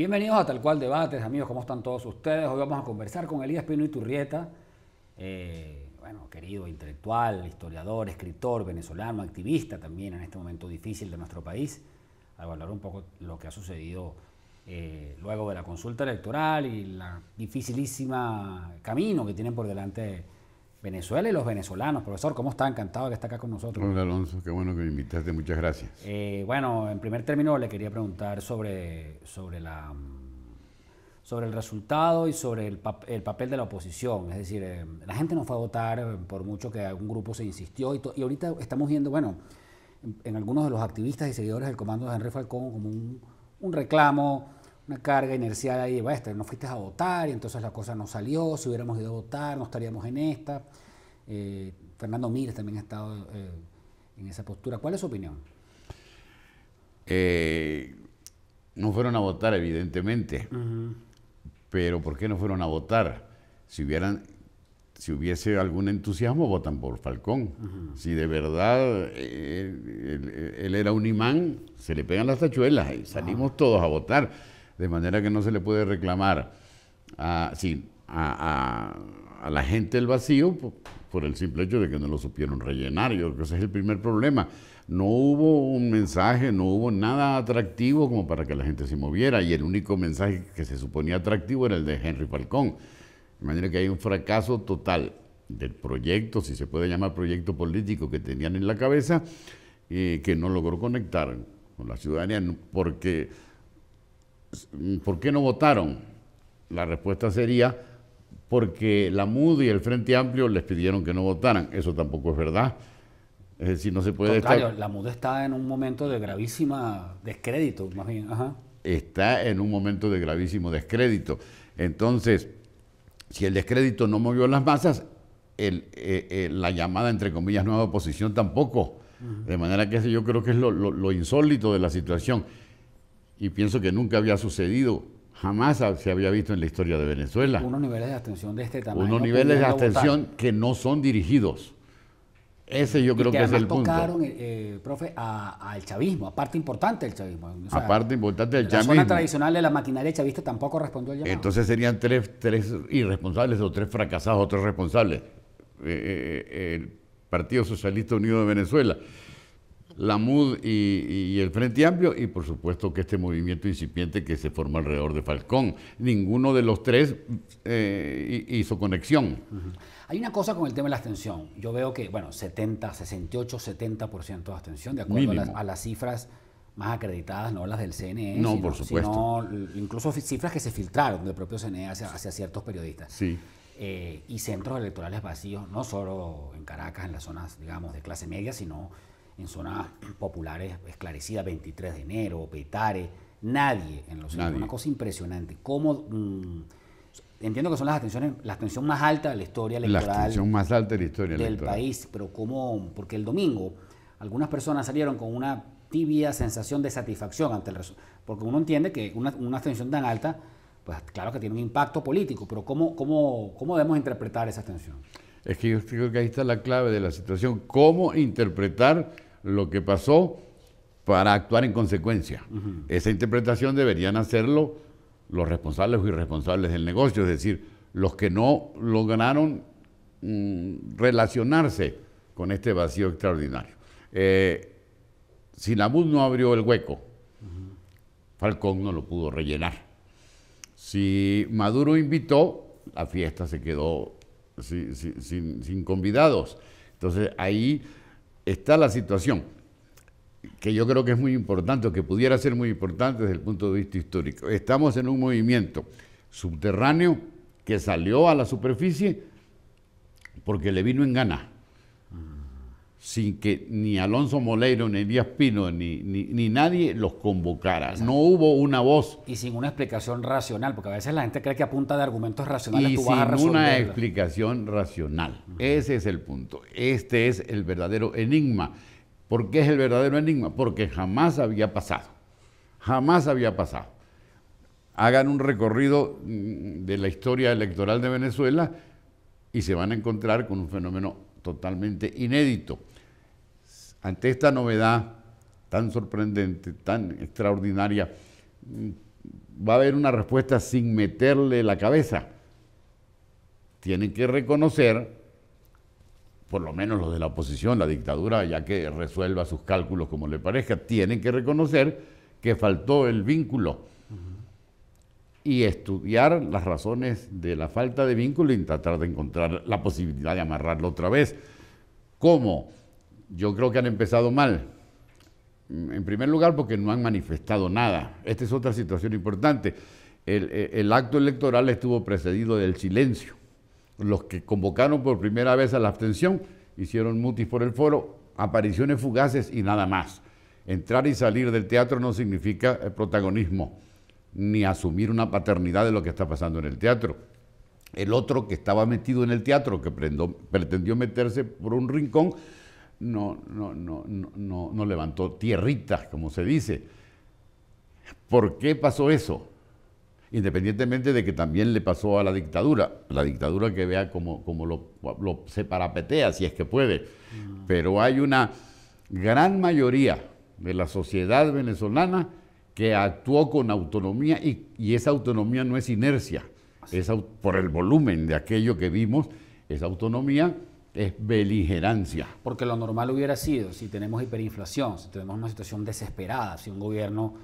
Bienvenidos a Tal Cual Debates, amigos, ¿cómo están todos ustedes? Hoy vamos a conversar con Elías Pino Iturrieta, eh, bueno, querido intelectual, historiador, escritor venezolano, activista también en este momento difícil de nuestro país, a hablar un poco lo que ha sucedido eh, luego de la consulta electoral y la dificilísima camino que tienen por delante Venezuela y los venezolanos. Profesor, ¿cómo está? Encantado que está acá con nosotros. Hola Alonso, qué bueno que me invitaste, muchas gracias. Eh, bueno, en primer término le quería preguntar sobre, sobre, la, sobre el resultado y sobre el, papel de la oposición. Es decir, eh, la gente no fue a votar eh, por mucho que algún grupo se insistió y, y ahorita estamos viendo, bueno, en, algunos de los activistas y seguidores del comando de Henry Falcón como un reclamo una carga inercial ahí, va estar, no fuiste a votar y entonces la cosa no salió, si hubiéramos ido a votar no estaríamos en esta. Eh, Fernando Mires también ha estado eh, en esa postura. ¿Cuál es su opinión? Eh, no fueron a votar, evidentemente. Pero ¿por qué no fueron a votar? Si hubieran, si hubiese algún entusiasmo, votan por Falcón. Si de verdad él, era un imán, se le pegan las tachuelas y salimos todos a votar de manera que no se le puede reclamar a, sí, a, la gente el vacío por, el simple hecho de que no lo supieron rellenar. Yo creo que ese es el primer problema. No hubo un mensaje, no hubo nada atractivo como para que la gente se moviera y el único mensaje que se suponía atractivo era el de Henry Falcón. De manera que hay un fracaso total del proyecto, si se puede llamar proyecto político que tenían en la cabeza, y eh, que no logró conectar con la ciudadanía porque ¿por qué no votaron? La respuesta sería porque la MUD y el Frente Amplio les pidieron que no votaran. Eso tampoco es verdad. Es decir, no se puede estar... La MUD está en un momento de gravísima descrédito, más bien. Está en un momento de gravísimo descrédito. Entonces, si el descrédito no movió las masas, eh, eh, la llamada, entre comillas, nueva oposición tampoco. De manera que yo creo que es lo insólito de la situación y pienso que nunca había sucedido, jamás se había visto en la historia de Venezuela. Unos niveles de abstención de este tamaño. Unos niveles de abstención que no son dirigidos. Ese yo creo que, es el que eh, eh, profe, al chavismo, a parte importante del chavismo. a parte importante del chavismo. La zona tradicional de la maquinaria chavista tampoco respondió al llamado. Entonces serían tres, irresponsables o tres fracasados o tres responsables. Eh, eh, el Partido Socialista Unido de Venezuela, la MUD y, el Frente Amplio y por supuesto que este movimiento incipiente que se forma alrededor de Falcón. Ninguno de los tres eh, hizo conexión. Hay una cosa con el tema de la abstención. Yo veo que, bueno, 70, 68, 70% de abstención, de acuerdo a las, cifras más acreditadas, no las del CNE, no, sino, por supuesto. incluso cifras que se filtraron del propio CNE hacia, ciertos periodistas. Sí. Eh, y centros electorales vacíos, no solo en Caracas, en las zonas, digamos, de clase media, sino en zonas populares esclarecidas, 23 de enero, Petare, nadie en los Una cosa impresionante. Mm, entiendo que son las atenciones, la atención más alta de la historia electoral. La atención más alta de la historia del país, pero ¿cómo? Porque el domingo algunas personas salieron con una tibia sensación de satisfacción ante el resultado. Porque uno entiende que una, una atención tan alta, pues claro que tiene un impacto político, pero ¿cómo, cómo, debemos interpretar esa atención? Es que yo creo que ahí está la clave de la situación, cómo interpretar lo que pasó para actuar en consecuencia. Esa interpretación deberían hacerlo los responsables o irresponsables del negocio, es decir, los que no lograron mm, relacionarse con este vacío extraordinario. Eh, Sinabud no abrió el hueco, Falcón no lo pudo rellenar. Si Maduro invitó, la fiesta se quedó sin, sin convidados. Entonces ahí está la situación, que yo creo que es muy importante, o que pudiera ser muy importante desde el punto de vista histórico. Estamos en un movimiento subterráneo que salió a la superficie porque le vino en gana sin que ni Alonso Moleiro, ni Díaz Pino, ni, nadie los convocara. No hubo una voz. Y sin una explicación racional, porque a veces la gente cree que apunta de argumentos racionales y tú sin vas a una explicación racional. Ese es el punto. Este es el verdadero enigma. ¿Por qué es el verdadero enigma? Porque jamás había pasado. Jamás había pasado. Hagan un recorrido mm, de la historia electoral de Venezuela y se van a encontrar con un fenómeno totalmente inédito ante esta novedad tan sorprendente, tan extraordinaria, mm, va a haber una respuesta sin meterle la cabeza. Tienen que reconocer, por lo menos los de la oposición, la dictadura, ya que resuelva sus cálculos como le parezca, tienen que reconocer que faltó el vínculo y estudiar las razones de la falta de vínculo y tratar de encontrar la posibilidad de amarrarlo otra vez. ¿Cómo? yo creo que han empezado mal. Mm, en primer lugar, porque no han manifestado nada. Esta es otra situación importante. Eh, el, acto electoral estuvo precedido del silencio. Los que convocaron por primera vez a la abstención hicieron mutis por el foro, apariciones fugaces y nada más. Entrar y salir del teatro no significa eh, protagonismo, ni asumir una paternidad de lo que está pasando en el teatro. El otro que estaba metido en el teatro, que pretendió meterse por un rincón, no, no, no, no, levantó tierritas, como se dice. ¿Por qué pasó eso? Independientemente de que también le pasó a la dictadura, la dictadura que vea como, como lo, se parapetea, si es que puede. Ah. Pero hay una gran mayoría de la sociedad venezolana que actuó con autonomía y, esa autonomía no es inercia, es por el volumen de aquello que vimos, esa autonomía es beligerancia. Porque lo normal hubiera sido, si tenemos hiperinflación, si tenemos una situación desesperada, si un gobierno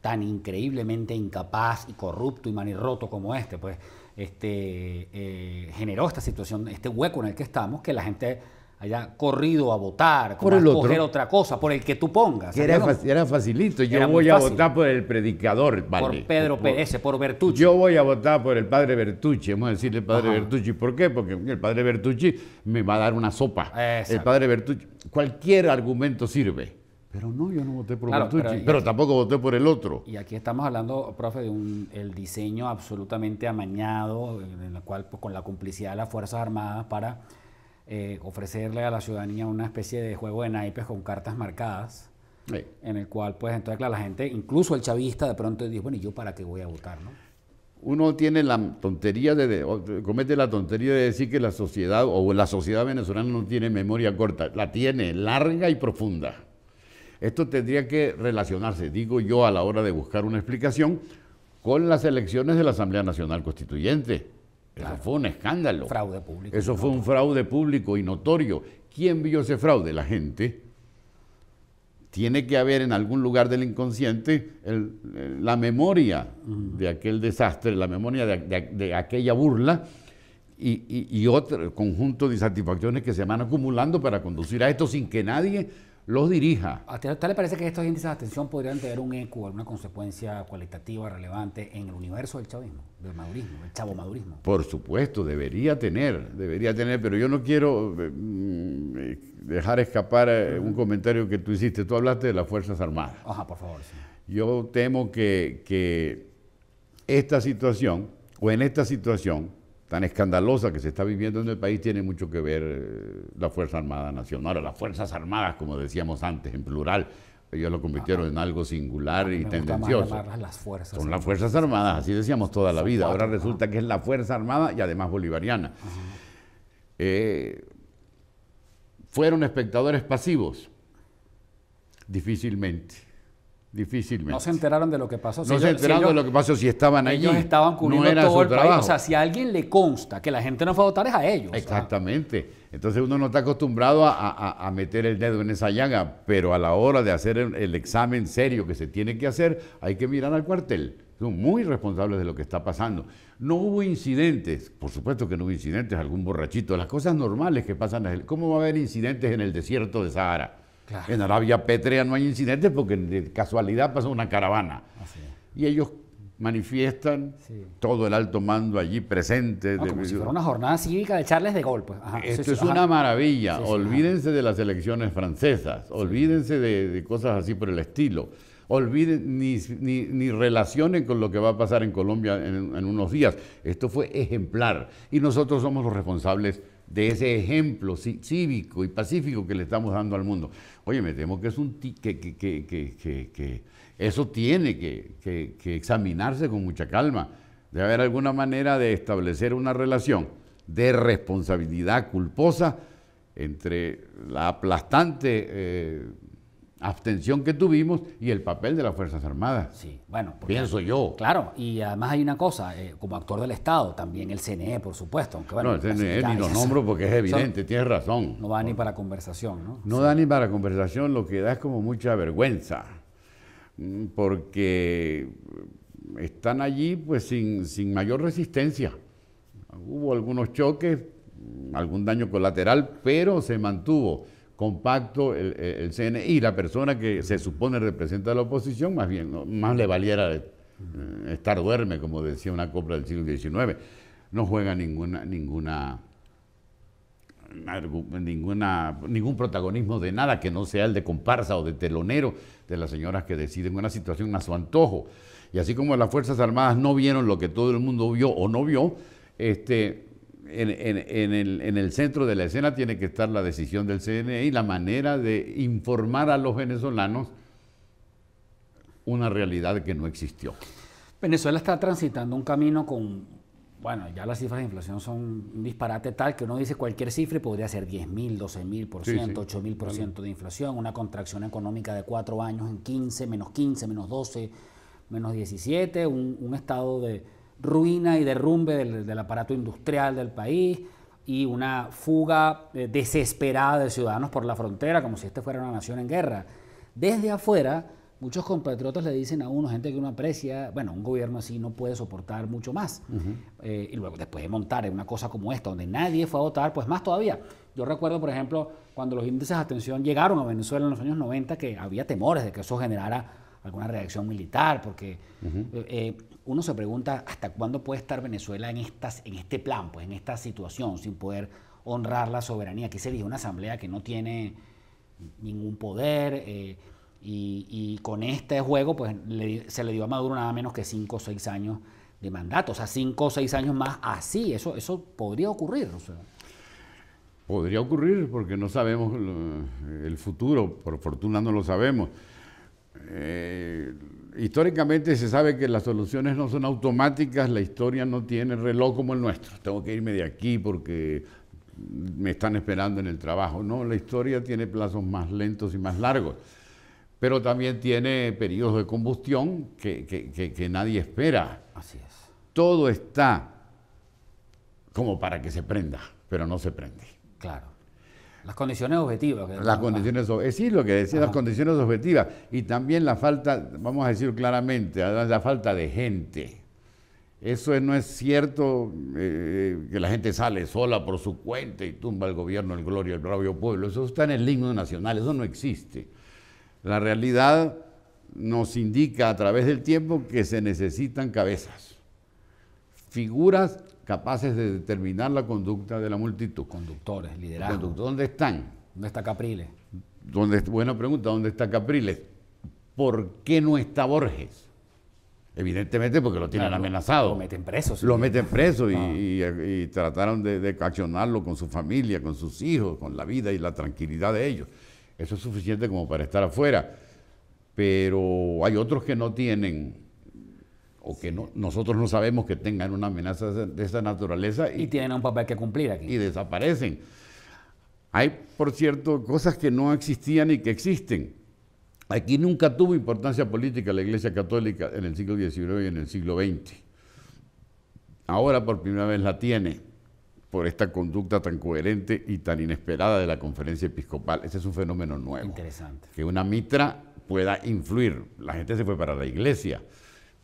tan increíblemente incapaz y corrupto y manirroto como este, pues este, eh, generó esta situación, este hueco en el que estamos, que la gente haya corrido a votar, por coger otra cosa, por el que tú pongas. era, facilito, yo voy a votar por el predicador, vale. Por Pedro Pérez, por Bertucci. Yo voy a votar por el padre Bertucci, vamos a decirle padre Bertucci. ¿Por qué? Porque el padre Bertucci me va a dar una sopa. El padre Bertucci, cualquier argumento sirve. Pero no, yo no voté por Bertucci, pero, tampoco voté por el otro. Y aquí estamos hablando, profe, de un el diseño absolutamente amañado, en el cual, pues, con la complicidad de las Fuerzas Armadas para eh, ofrecerle a la ciudadanía una especie de juego de naipes con cartas marcadas. En el cual, pues, entonces, claro, la gente, incluso el chavista, de pronto dice, bueno, ¿y yo para qué voy a votar, no? uno tiene la tontería de, comete la tontería de decir que la sociedad o la sociedad venezolana no tiene memoria corta, la tiene larga y profunda. Esto tendría que relacionarse, digo yo, a la hora de buscar una explicación con las elecciones de la Asamblea Nacional Constituyente fue un escándalo. Fraude público. Eso fue un fraude público y notorio. ¿Quién vio ese fraude? La gente. Tiene que haber en algún lugar del inconsciente la memoria de aquel desastre, la memoria de, aquella burla y, otro conjunto de satisfacciones que se van acumulando para conducir a esto sin que nadie los dirija. ¿A usted le parece que estos índices de atención podrían tener un eco, alguna consecuencia cualitativa relevante en el universo del chavismo, del madurismo, del chavo madurismo? Por supuesto, debería tener, debería tener, pero yo no quiero eh, mm, dejar escapar eh, un comentario que tú hiciste. Tú hablaste de las Fuerzas Armadas. Ajá, por favor. Sí. Yo temo que esta situación, o en esta situación, tan escandalosa que se está viviendo en el país tiene mucho que ver eh, la Fuerza Armada Nacional, Ahora, las Fuerzas Armadas, como decíamos antes, en plural. Ellos lo convirtieron en algo singular y tendencioso. Son las Fuerzas Armadas, así decíamos toda la vida. Ahora resulta que es la Fuerza Armada y además bolivariana. Eh, fueron espectadores pasivos, difícilmente Difícilmente. No se enteraron de lo que pasó. Si no se enteraron de lo que pasó si estaban allí. Ellos estaban cubriendo el O sea, si alguien le consta que la gente no fue a votar es a ellos. Exactamente. Entonces uno no está acostumbrado a, meter el dedo en esa llaga, pero a la hora de hacer el, el examen serio que se tiene que hacer, hay que mirar al cuartel. Son muy responsables de lo que está pasando. No hubo incidentes, por supuesto que no hubo incidentes, algún borrachito, las cosas normales que pasan. ¿Cómo va a haber incidentes en el desierto de Sahara? En Arabia Petrea no hay incidentes porque de casualidad pasó una caravana. y ellos manifiestan todo el alto mando allí presente. de como si fuera una jornada cívica de Charles de golpe. Pues. Esto es una maravilla. olvídense de las elecciones francesas, olvídense de, cosas así por el estilo. Olviden, ni, ni, relacionen con lo que va a pasar en Colombia en, en unos días. Esto fue ejemplar. Y nosotros somos los responsables de ese ejemplo cívico y pacífico que le estamos dando al mundo. Oye, me temo que, es un que, que, eso tiene que, examinarse con mucha calma. Debe haber alguna manera de establecer una relación de responsabilidad culposa entre la aplastante... Eh, abstención que tuvimos y el papel de las Fuerzas Armadas. Sí, bueno. Pienso yo. Claro, y además hay una cosa, eh, como actor del Estado, también el CNE, por supuesto. bueno, no, el CNE ni lo nombro porque es evidente, tienes razón. No da ni para conversación, ¿no? No da ni para conversación, lo que da es como mucha vergüenza, mm, porque están allí pues sin, sin mayor resistencia. Hubo algunos choques, algún daño colateral, pero se mantuvo compacto el, el, CNI, la persona que se supone representa a la oposición, más bien, más le valiera eh, estar duerme, como decía una copla del siglo XIX. No juega ninguna, ninguna, ninguna, ningún protagonismo de nada que no sea el de comparsa o de telonero de las señoras que deciden una situación a su antojo. Y así como las Fuerzas Armadas no vieron lo que todo el mundo vio o no vio, este, en, el, centro de la escena tiene que estar la decisión del CNE y la manera de informar a los venezolanos una realidad que no existió. Venezuela está transitando un camino con, bueno, ya las cifras de inflación son un disparate tal que uno dice cualquier cifra y podría ser 10.000, mil, 12 por ciento, 8 mil por ciento de inflación, una contracción económica de cuatro años en 15, menos 15, menos 12, menos 17, un estado de ruina y derrumbe del, aparato industrial del país y una fuga eh, desesperada de ciudadanos por la frontera, como si este fuera una nación en guerra. Desde afuera, muchos compatriotas le dicen a uno, gente que uno aprecia, bueno, un gobierno así no puede soportar mucho más. Eh, y luego, después de montar en una cosa como esta, donde nadie fue a votar, pues más todavía. Yo recuerdo, por ejemplo, cuando los índices de atención llegaron a Venezuela en los años 90, que había temores de que eso generara alguna reacción militar, porque uno se pregunta hasta cuándo puede estar Venezuela en, estas, en este plan, pues en esta situación, sin poder honrar la soberanía. Aquí se dice una asamblea que no tiene ningún poder eh, y, con este juego pues se le dio a Maduro nada menos que cinco o seis años de mandato, o sea, cinco o seis años más así, eso, eso podría ocurrir. Podría ocurrir porque no sabemos el futuro, por fortuna no lo sabemos. Eh, históricamente se sabe que las soluciones no son automáticas, la historia no tiene reloj como el nuestro. Tengo que irme de aquí porque me están esperando en el trabajo. No, la historia tiene plazos más lentos y más largos, pero también tiene periodos de combustión que, que nadie espera. Así es. Todo está como para que se prenda, pero no se prende. Claro. Las condiciones objetivas. las condiciones objetivas. Eh, sí, lo que decía, las condiciones objetivas. Y también la falta, vamos a decir claramente, la falta de gente. Eso no es cierto eh, que la gente sale sola por su cuenta y tumba el gobierno, el gloria, el propio pueblo. Eso está en el himno nacional, eso no existe. La realidad nos indica a través del tiempo que se necesitan cabezas, figuras capaces de determinar la conducta de la multitud. Conductores, liderazgo. ¿Dónde están? ¿Dónde está Capriles? buena pregunta, ¿dónde está Capriles? ¿Por qué no está Borges? Evidentemente porque lo tienen amenazado. Lo meten preso. Sí. Lo meten preso ah. y, trataron de, de, accionarlo con su familia, con sus hijos, con la vida y la tranquilidad de ellos. Eso es suficiente como para estar afuera. Pero hay otros que no tienen que no, nosotros no sabemos que tengan una amenaza de esa naturaleza. Y, tienen un papel que cumplir aquí. Y desaparecen. Hay, por cierto, cosas que no existían y que existen. Aquí nunca tuvo importancia política la Iglesia Católica en el siglo XIX y en el siglo XX. Ahora por primera vez la tiene por esta conducta tan coherente y tan inesperada de la conferencia episcopal. Ese es un fenómeno nuevo. Interesante. Que una mitra pueda influir. La gente se fue para la iglesia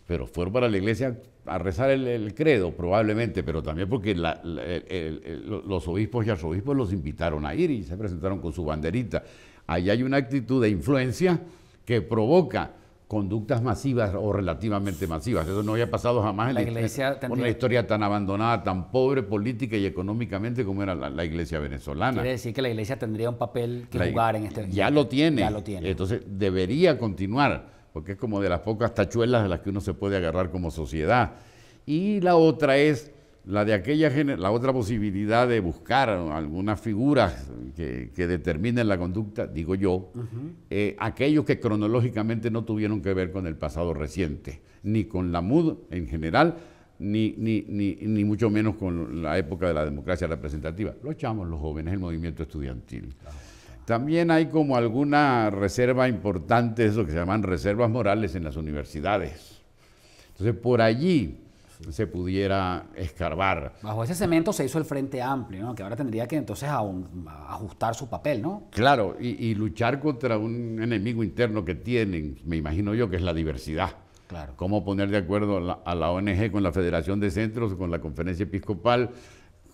pero fueron para la iglesia a rezar el, credo probablemente, pero también porque la, los obispos y arzobispos los invitaron a ir y se presentaron con su banderita. Ahí hay una actitud de influencia que provoca conductas masivas o relativamente masivas. Eso no había pasado jamás en la, iglesia una historia tan abandonada, tan pobre política y económicamente como era la, iglesia venezolana. Quiere decir que la iglesia tendría un papel que jugar en este... Ya Ya lo tiene. Entonces debería continuar porque es como de las pocas tachuelas de las que uno se puede agarrar como sociedad. Y la otra es la de aquella la otra posibilidad de buscar algunas figuras que, que determinen la conducta, digo yo, eh, aquellos que cronológicamente no tuvieron que ver con el pasado reciente, ni con la MUD en general, ni, ni, ni, mucho menos con la época de la democracia representativa. Los chamos, los jóvenes, el movimiento estudiantil. Claro. También hay como alguna reserva importante, eso que se llaman reservas morales en las universidades. Entonces, por allí se pudiera escarbar. Bajo ese cemento se hizo el Frente Amplio, ¿no? que ahora tendría que entonces ajustar su papel, ¿no? Claro, y, luchar contra un enemigo interno que tienen, me imagino yo, que es la diversidad. Claro. Cómo poner de acuerdo a la ONG con la Federación de Centros, con la Conferencia Episcopal,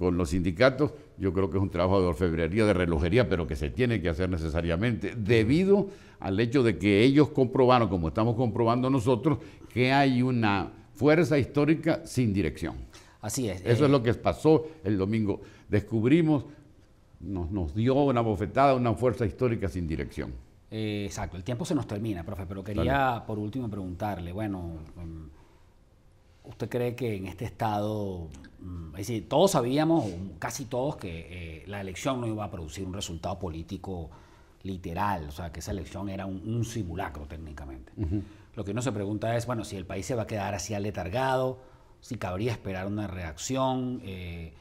con los sindicatos, yo creo que es un trabajo de orfebrería, de relojería, pero que se tiene que hacer necesariamente, debido al hecho de que ellos comprobaron, como estamos comprobando nosotros, que hay una fuerza histórica sin dirección. Así es. Eso es eh. lo que pasó el domingo. Descubrimos, nos, dio una bofetada, una fuerza histórica sin dirección. exacto, el tiempo se nos termina, profe, pero quería por último preguntarle, bueno... Mm, ¿Usted cree que en este estado, mm, es decir, todos sabíamos, casi todos, que eh, la elección no iba a producir un resultado político literal, o sea, que esa elección era un, simulacro técnicamente. Lo que uno se pregunta es, bueno, si el país se va a quedar así aletargado, si cabría esperar una reacción, eh,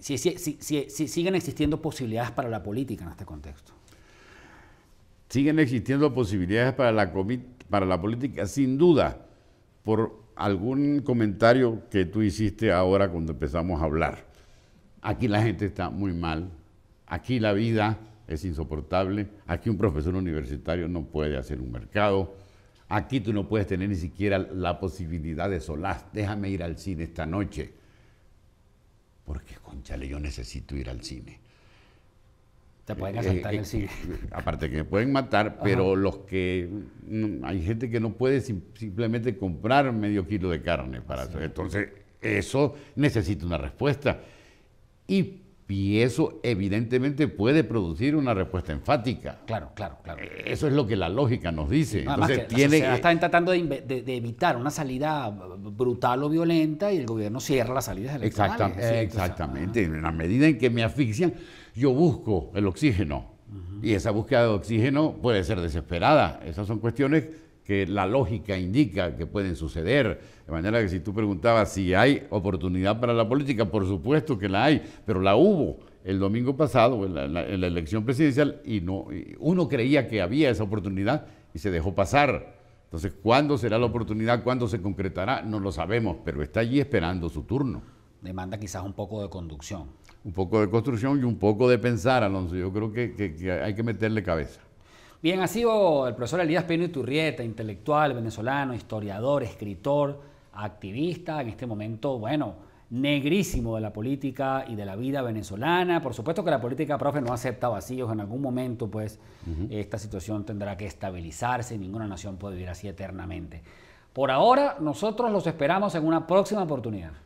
si, si, siguen existiendo posibilidades para la política en este contexto. Siguen existiendo posibilidades para la, para la política, sin duda, por algún comentario que tú hiciste ahora cuando empezamos a hablar. Aquí la gente está muy mal, aquí la vida es insoportable, aquí un profesor universitario no puede hacer un mercado, aquí tú no puedes tener ni siquiera la posibilidad de solaz, déjame ir al cine esta noche, porque conchale, yo necesito ir al cine. Te pueden eh, asaltar eh, eh, Aparte que me pueden matar, pero los que. hay gente que no puede simplemente comprar medio kilo de carne para eso. Entonces, eso necesita una respuesta. Y, eso, evidentemente, puede producir una respuesta enfática. Claro, claro, claro. Eso es lo que la lógica nos dice. tiene, están tratando de, evitar una salida brutal o violenta y el gobierno cierra las salidas electorales. Exactamente. exactamente. En la medida en que me asfixian yo busco el oxígeno. Y esa búsqueda de oxígeno puede ser desesperada. Esas son cuestiones que la lógica indica que pueden suceder. De manera que si tú preguntabas si hay oportunidad para la política, por supuesto que la hay, pero la hubo el domingo pasado en la, elección presidencial y no y uno creía que había esa oportunidad y se dejó pasar. Entonces, ¿cuándo será la oportunidad? ¿Cuándo se concretará? No lo sabemos, pero está allí esperando su turno demanda quizás un poco de conducción. Un poco de construcción y un poco de pensar, Alonso. Yo creo que, hay que meterle cabeza. Bien, ha sido el profesor Elías Pino Turrieta, intelectual venezolano, historiador, escritor, activista, en este momento, bueno, negrísimo de la política y de la vida venezolana. Por supuesto que la política, profe, no acepta vacíos. En algún momento, pues, esta situación tendrá que estabilizarse y ninguna nación puede vivir así eternamente. Por ahora, nosotros los esperamos en una próxima oportunidad.